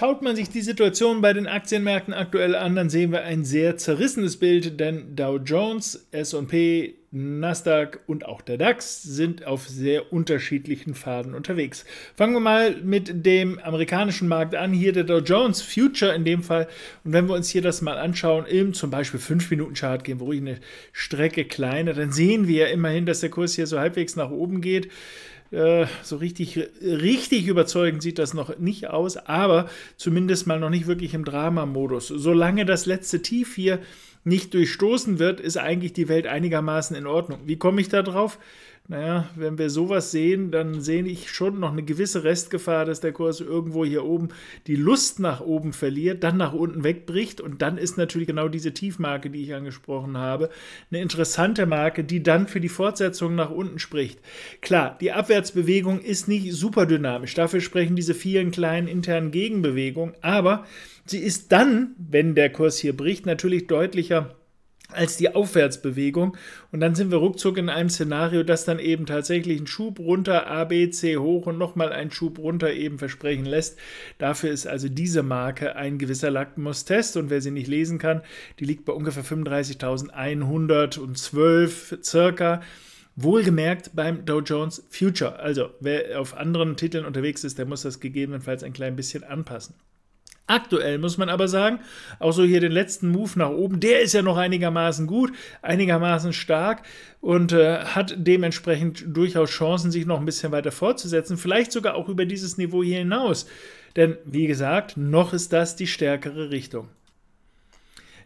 Schaut man sich die Situation bei den Aktienmärkten aktuell an, dann sehen wir ein sehr zerrissenes Bild, denn Dow Jones, SP, Nasdaq und auch der DAX sind auf sehr unterschiedlichen Faden unterwegs. Fangen wir mal mit dem amerikanischen Markt an. Hier der Dow Jones Future in dem Fall. Und wenn wir uns hier das mal anschauen, im zum Beispiel 5-Minuten-Chart gehen wir ruhig eine Strecke kleiner, dann sehen wir ja immerhin, dass der Kurs hier so halbwegs nach oben geht. Äh, so richtig, richtig überzeugend sieht das noch nicht aus, aber zumindest mal noch nicht wirklich im Drama-Modus. Solange das letzte Tief hier nicht durchstoßen wird, ist eigentlich die Welt einigermaßen in Ordnung. Wie komme ich da drauf? naja, wenn wir sowas sehen, dann sehe ich schon noch eine gewisse Restgefahr, dass der Kurs irgendwo hier oben die Lust nach oben verliert, dann nach unten wegbricht und dann ist natürlich genau diese Tiefmarke, die ich angesprochen habe, eine interessante Marke, die dann für die Fortsetzung nach unten spricht. Klar, die Abwärtsbewegung ist nicht super dynamisch, dafür sprechen diese vielen kleinen internen Gegenbewegungen, aber sie ist dann, wenn der Kurs hier bricht, natürlich deutlicher als die Aufwärtsbewegung. Und dann sind wir ruckzuck in einem Szenario, das dann eben tatsächlich einen Schub runter, A, B, C hoch und nochmal einen Schub runter eben versprechen lässt. Dafür ist also diese Marke ein gewisser Lackmustest. Und wer sie nicht lesen kann, die liegt bei ungefähr 35.112 circa. Wohlgemerkt beim Dow Jones Future. Also, wer auf anderen Titeln unterwegs ist, der muss das gegebenenfalls ein klein bisschen anpassen. Aktuell muss man aber sagen, auch so hier den letzten Move nach oben, der ist ja noch einigermaßen gut, einigermaßen stark und äh, hat dementsprechend durchaus Chancen, sich noch ein bisschen weiter fortzusetzen, vielleicht sogar auch über dieses Niveau hier hinaus. Denn wie gesagt, noch ist das die stärkere Richtung.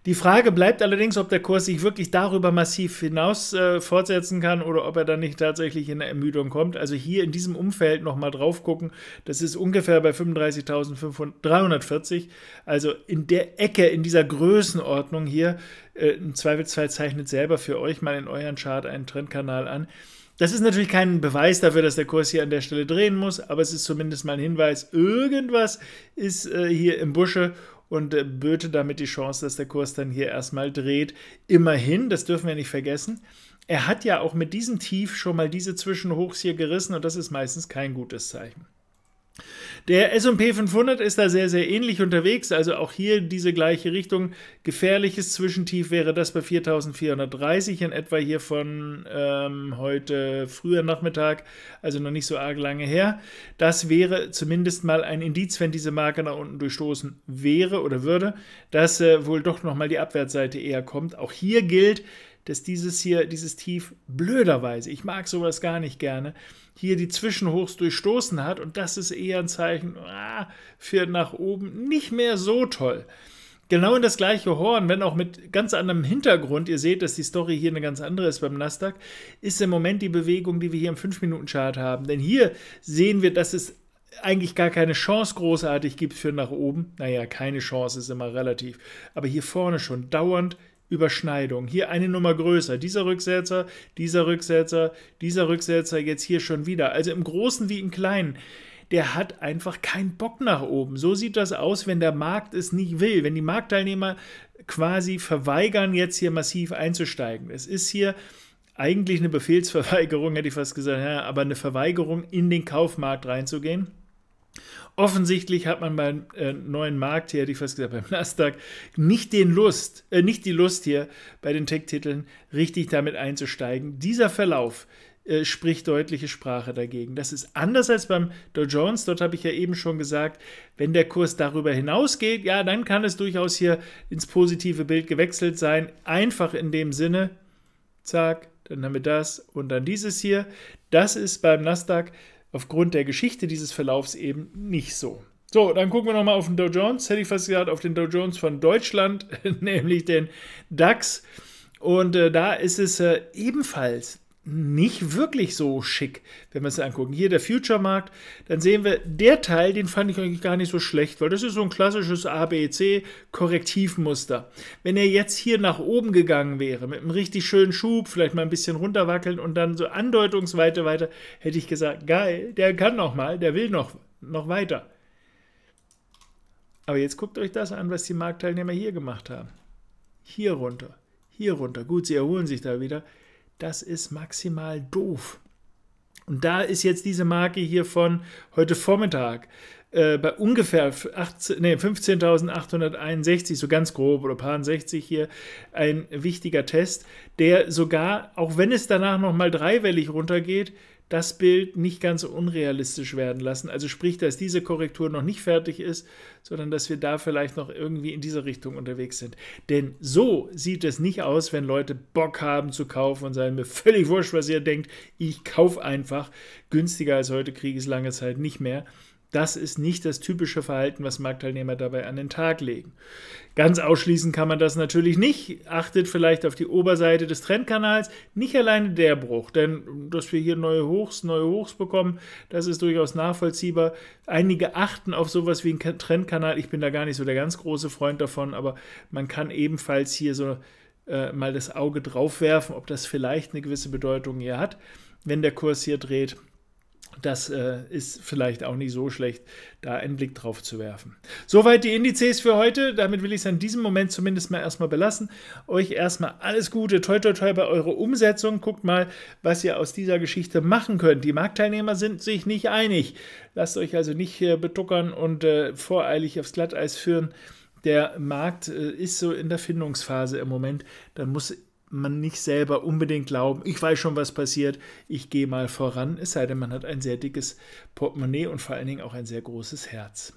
Die Frage bleibt allerdings, ob der Kurs sich wirklich darüber massiv hinaus äh, fortsetzen kann oder ob er dann nicht tatsächlich in eine Ermüdung kommt. Also hier in diesem Umfeld nochmal drauf gucken, das ist ungefähr bei 35.340. Also in der Ecke, in dieser Größenordnung hier, äh, im Zweifelsfall zeichnet selber für euch mal in euren Chart einen Trendkanal an. Das ist natürlich kein Beweis dafür, dass der Kurs hier an der Stelle drehen muss, aber es ist zumindest mal ein Hinweis, irgendwas ist äh, hier im Busche und äh, böte damit die Chance, dass der Kurs dann hier erstmal dreht. Immerhin, das dürfen wir nicht vergessen, er hat ja auch mit diesem Tief schon mal diese Zwischenhochs hier gerissen und das ist meistens kein gutes Zeichen. Der S&P 500 ist da sehr, sehr ähnlich unterwegs, also auch hier diese gleiche Richtung. Gefährliches Zwischentief wäre das bei 4430 in etwa hier von ähm, heute früher Nachmittag, also noch nicht so arg lange her. Das wäre zumindest mal ein Indiz, wenn diese Marke nach unten durchstoßen wäre oder würde, dass äh, wohl doch nochmal die Abwärtsseite eher kommt. Auch hier gilt, dass dieses hier, dieses Tief blöderweise, ich mag sowas gar nicht gerne, hier die Zwischenhochs durchstoßen hat und das ist eher ein Zeichen ah, für nach oben nicht mehr so toll. Genau in das gleiche Horn, wenn auch mit ganz anderem Hintergrund, ihr seht, dass die Story hier eine ganz andere ist beim Nasdaq, ist im Moment die Bewegung, die wir hier im 5-Minuten-Chart haben. Denn hier sehen wir, dass es eigentlich gar keine Chance großartig gibt für nach oben. Naja, keine Chance ist immer relativ. Aber hier vorne schon dauernd Überschneidung. Hier eine Nummer größer. Dieser Rücksetzer, dieser Rücksetzer, dieser Rücksetzer, jetzt hier schon wieder. Also im Großen wie im Kleinen der hat einfach keinen Bock nach oben. So sieht das aus, wenn der Markt es nicht will, wenn die Marktteilnehmer quasi verweigern, jetzt hier massiv einzusteigen. Es ist hier eigentlich eine Befehlsverweigerung, hätte ich fast gesagt, ja, aber eine Verweigerung, in den Kaufmarkt reinzugehen. Offensichtlich hat man beim äh, neuen Markt hier, hätte ich fast gesagt, beim Nasdaq, nicht den Lust, äh, nicht die Lust hier bei den Tech-Titeln richtig damit einzusteigen. Dieser Verlauf äh, spricht deutliche Sprache dagegen. Das ist anders als beim Dow Jones. Dort habe ich ja eben schon gesagt, wenn der Kurs darüber hinausgeht, ja, dann kann es durchaus hier ins positive Bild gewechselt sein. Einfach in dem Sinne, zack, dann haben wir das und dann dieses hier. Das ist beim Nasdaq aufgrund der Geschichte dieses Verlaufs eben nicht so. So, dann gucken wir nochmal auf den Dow Jones. Hätte ich fast gesagt, auf den Dow Jones von Deutschland, nämlich den DAX. Und äh, da ist es äh, ebenfalls nicht wirklich so schick, wenn wir es angucken. Hier der Future Markt, dann sehen wir, der Teil, den fand ich eigentlich gar nicht so schlecht, weil das ist so ein klassisches ABC-Korrektivmuster. Wenn er jetzt hier nach oben gegangen wäre, mit einem richtig schönen Schub, vielleicht mal ein bisschen runterwackeln und dann so andeutungsweite weiter, hätte ich gesagt, geil, der kann noch mal, der will noch, noch weiter. Aber jetzt guckt euch das an, was die Marktteilnehmer hier gemacht haben. Hier runter, hier runter. Gut, sie erholen sich da wieder. Das ist maximal doof. Und da ist jetzt diese Marke hier von heute Vormittag äh, bei ungefähr nee, 15.861, so ganz grob oder paar 60 hier, ein wichtiger Test, der sogar, auch wenn es danach nochmal dreiwellig runtergeht, das Bild nicht ganz unrealistisch werden lassen. Also sprich, dass diese Korrektur noch nicht fertig ist, sondern dass wir da vielleicht noch irgendwie in dieser Richtung unterwegs sind. Denn so sieht es nicht aus, wenn Leute Bock haben zu kaufen und sagen, mir völlig wurscht, was ihr denkt, ich kaufe einfach. Günstiger als heute kriege ich es lange Zeit nicht mehr. Das ist nicht das typische Verhalten, was Marktteilnehmer dabei an den Tag legen. Ganz ausschließen kann man das natürlich nicht. Achtet vielleicht auf die Oberseite des Trendkanals. Nicht alleine der Bruch, denn dass wir hier neue Hochs, neue Hochs bekommen, das ist durchaus nachvollziehbar. Einige achten auf sowas wie einen Trendkanal. Ich bin da gar nicht so der ganz große Freund davon, aber man kann ebenfalls hier so äh, mal das Auge drauf werfen, ob das vielleicht eine gewisse Bedeutung hier hat, wenn der Kurs hier dreht. Das äh, ist vielleicht auch nicht so schlecht, da einen Blick drauf zu werfen. Soweit die Indizes für heute. Damit will ich es an diesem Moment zumindest mal erstmal belassen. Euch erstmal alles Gute, toi toi toi bei eurer Umsetzung. Guckt mal, was ihr aus dieser Geschichte machen könnt. Die Marktteilnehmer sind sich nicht einig. Lasst euch also nicht äh, betuckern und äh, voreilig aufs Glatteis führen. Der Markt äh, ist so in der Findungsphase im Moment. Da muss man nicht selber unbedingt glauben, ich weiß schon, was passiert, ich gehe mal voran, es sei denn, man hat ein sehr dickes Portemonnaie und vor allen Dingen auch ein sehr großes Herz.